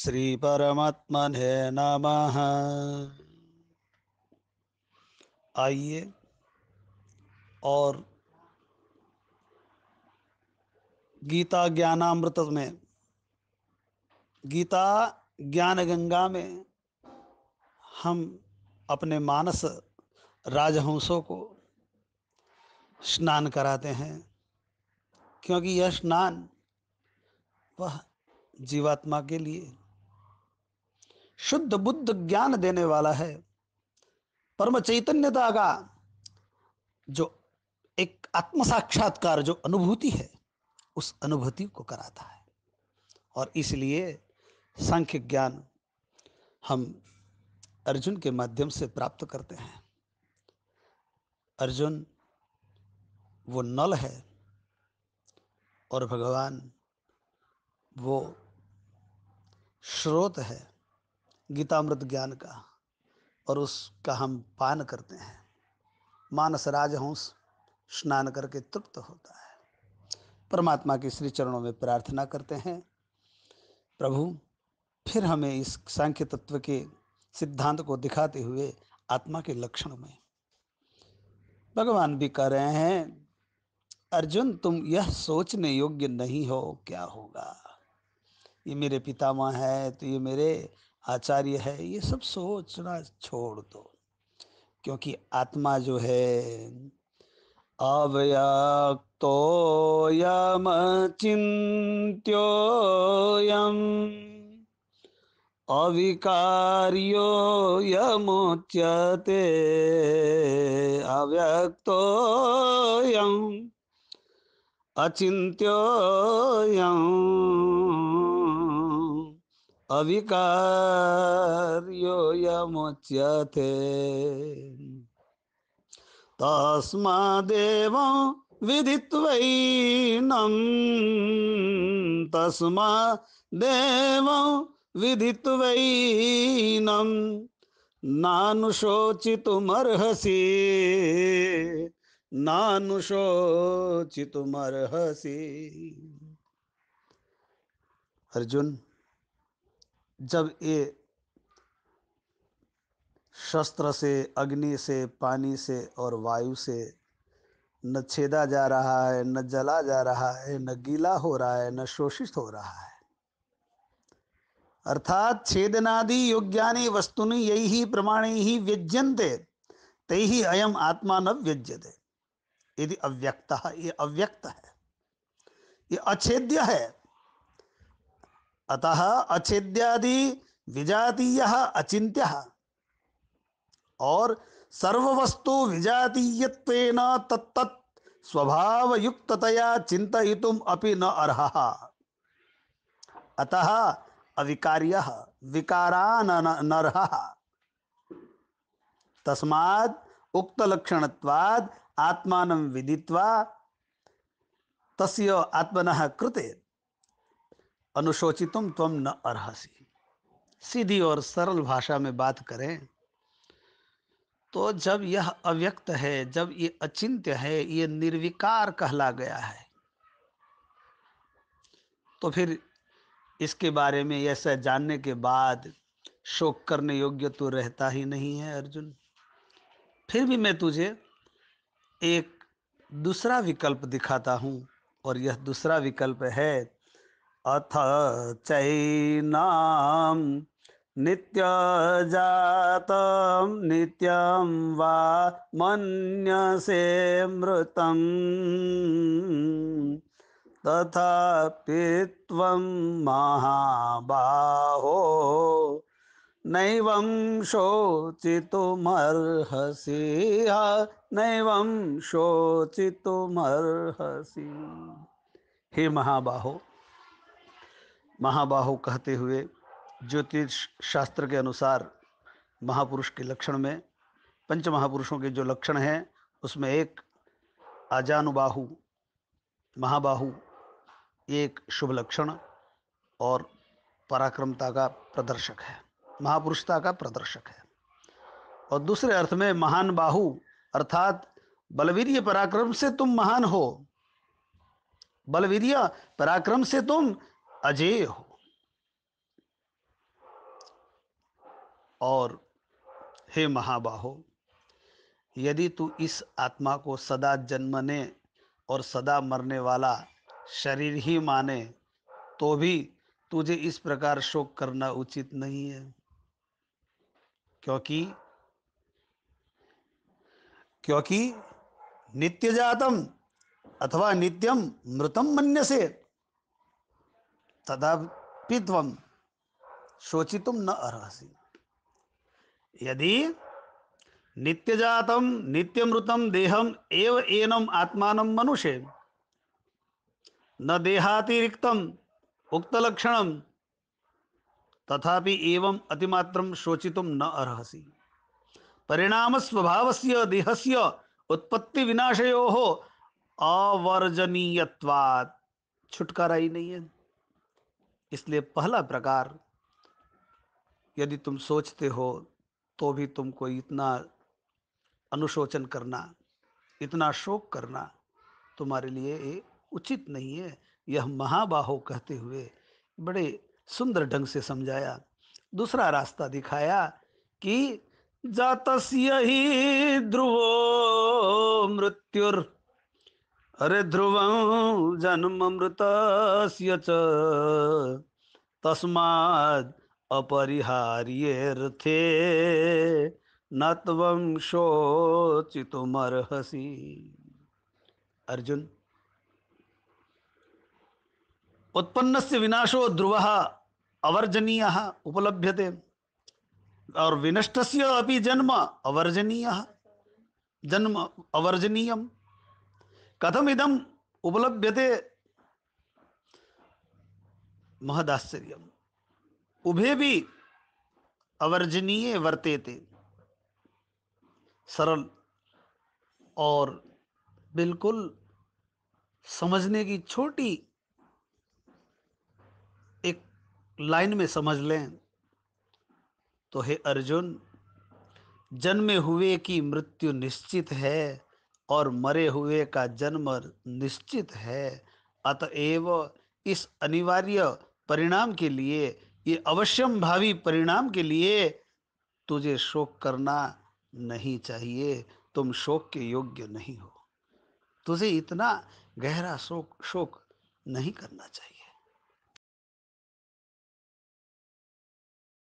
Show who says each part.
Speaker 1: श्री परमात्मने नमः आइए और गीता ज्ञानामृत में गीता ज्ञान गंगा में हम अपने मानस राजहंसों को स्नान कराते हैं क्योंकि यह स्नान वह जीवात्मा के लिए शुद्ध बुद्ध ज्ञान देने वाला है परम चैतन्यता का जो एक आत्म साक्षात्कार जो अनुभूति है उस अनुभूति को कराता है और इसलिए सांख्य ज्ञान हम अर्जुन के माध्यम से प्राप्त करते हैं अर्जुन वो नल है और भगवान वो स्रोत है गीतामृत ज्ञान का और उसका हम पान करते हैं मानस राजहंस स्नान करके तृप्त होता है परमात्मा के श्री चरणों में प्रार्थना करते हैं प्रभु फिर हमें इस सांख्य तत्व के सिद्धांत को दिखाते हुए आत्मा के लक्षण में भगवान भी कह रहे हैं अर्जुन तुम यह सोचने योग्य नहीं हो क्या होगा ये मेरे पितामह है तो ये मेरे आचार्य है ये सब सोचना छोड़ दो क्योंकि आत्मा जो है यमोच्यते अव्यक्तो यम अचिंत्यो यम अविकार्यो यमुच्यते तस्मादेव विदित्वैनं तस्मादेव विदित्वैनं नानुशोचितुमर्हसि नानुशोचितुमर्हसि अर्जुन जब ये शस्त्र से अग्नि से पानी से और वायु से न छेदा जा रहा है न जला जा रहा है न गीला हो रहा है न शोषित हो रहा है अर्थात छेदनादि योग्यानि वस्तुनि यही ही प्रमाण ही व्यज्यंते तय ही अयम आत्मा न व्यज्यते यदि अव्यक्त ये अव्यक्त है ये अच्छेद्य है अतः अछेद्यादि विजातीय अचिंत्य और सर्व वस्तु विजातीय तत्त स्वभाव स्वभावयुक्ततया चिंतुम अपि न अर्ह अतः अविकार्य विकारा नरह तस्मात् उक्त लक्षणत्वाद आत्मान विदित्वा तस्य आत्मनः कृते अनुशोचितुम तुम न अर्सी सीधी और सरल भाषा में बात करें तो जब यह अव्यक्त है जब ये अचिंत्य है ये निर्विकार कहला गया है तो फिर इसके बारे में ऐसा जानने के बाद शोक करने योग्य तो रहता ही नहीं है अर्जुन फिर भी मैं तुझे एक दूसरा विकल्प दिखाता हूँ और यह दूसरा विकल्प है अथ चैनां नित्यजातं नित्यं वा मन्यसे मृतं तथापि त्वं महाबाहो नैवं शोचितुमर्हसि नैवं शोचितुमर्हसि हे महाबाहो महाबाहु कहते हुए ज्योतिष शास्त्र के अनुसार महापुरुष के लक्षण में पंच महापुरुषों के जो लक्षण हैं उसमें एक अजानुबाहु महाबाहु एक शुभ लक्षण और पराक्रमता का प्रदर्शक है महापुरुषता का प्रदर्शक है और दूसरे अर्थ में महान बाहु अर्थात बलवीर्य पराक्रम से तुम महान हो बलवीर्य पराक्रम से तुम अजेय हो और हे महाबाहो यदि तू इस आत्मा को सदा जन्मने और सदा मरने वाला शरीर ही माने तो भी तुझे इस प्रकार शोक करना उचित नहीं है क्योंकि क्योंकि नित्य जातम अथवा नित्यम मृतम मन्य से तदापि तम शोचितुम न अर्हसी यदि नित्यजातम नित्यमृतम देहम एव एनम आत्मान मनुष्य न देहातिरिक्तम उक्तलक्षण तथापि एवं अतिमात्रम शोचितुम न अर्हसी परिणाम स्वभाव से देहस्य उत्पत्ति विनाशयो अवर्जनीयत्वात् छुटकारा ही नहीं है इसलिए पहला प्रकार यदि तुम सोचते हो तो भी तुमको इतना अनुशोचन करना इतना शोक करना तुम्हारे लिए ये उचित नहीं है यह महाबाहो कहते हुए बड़े सुंदर ढंग से समझाया दूसरा रास्ता दिखाया कि जातस्य ही ध्रुवो मृत्युर अरे ध्रुव जन्म मृत तस्माद् अपरिहार्येऽर्थे न अर्जुन उत्पन्न से विनाशो ध्रुव अवर्जनीय उपलभ्यते और विनष्ट अपि जन्म अवर्जनीय जन्म अवर्जनीयम कथम कथमिदम उपलभ्यते महदाश्चर्य उभे भी अवर्जनीय वर्ते थे सरल और बिल्कुल समझने की छोटी एक लाइन में समझ लें तो हे अर्जुन जन्मे हुए की मृत्यु निश्चित है और मरे हुए का जन्म निश्चित है अतएव इस अनिवार्य परिणाम के लिए ये अवश्यम भावी परिणाम के लिए तुझे शोक करना नहीं चाहिए तुम शोक के योग्य नहीं हो तुझे इतना गहरा शोक शोक नहीं करना चाहिए